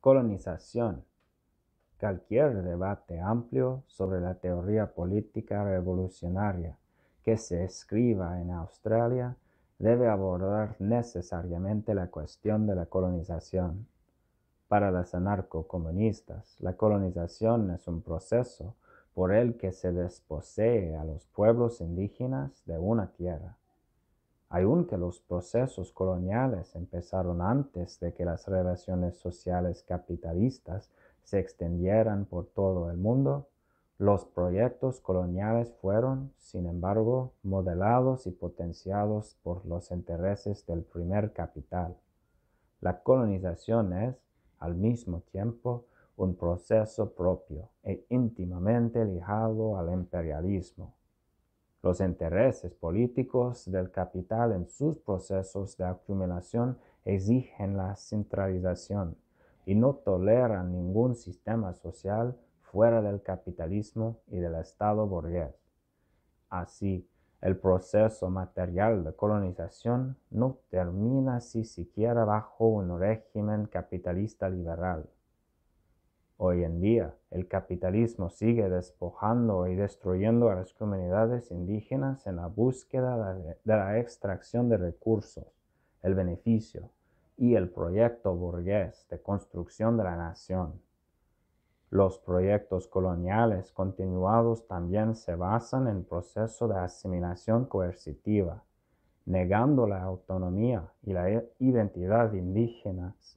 colonización. Cualquier debate amplio sobre la teoría política revolucionaria que se escriba en Australia debe abordar necesariamente la cuestión de la colonización. Para los anarcocomunistas, la colonización es un proceso por el que se desposee a los pueblos indígenas de una tierra aunque los procesos coloniales empezaron antes de que las relaciones sociales capitalistas se extendieran por todo el mundo, los proyectos coloniales fueron, sin embargo, modelados y potenciados por los intereses del primer capital. La colonización es, al mismo tiempo, un proceso propio e íntimamente ligado al imperialismo los intereses políticos del capital en sus procesos de acumulación exigen la centralización y no toleran ningún sistema social fuera del capitalismo y del Estado burgués. Así, el proceso material de colonización no termina si siquiera bajo un régimen capitalista liberal Hoy en día, el capitalismo sigue despojando y destruyendo a las comunidades indígenas en la búsqueda de la extracción de recursos, el beneficio y el proyecto burgués de construcción de la nación. Los proyectos coloniales continuados también se basan en proceso de asimilación coercitiva, negando la autonomía y la identidad indígenas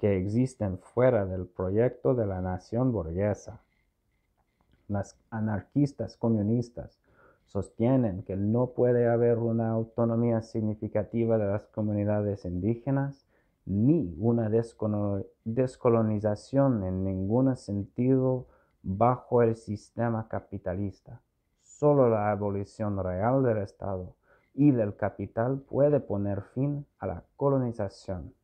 que existen fuera del proyecto de la nación burguesa. Las anarquistas comunistas sostienen que no puede haber una autonomía significativa de las comunidades indígenas ni una descolonización en ningún sentido bajo el sistema capitalista. Solo la abolición real del Estado y del capital puede poner fin a la colonización.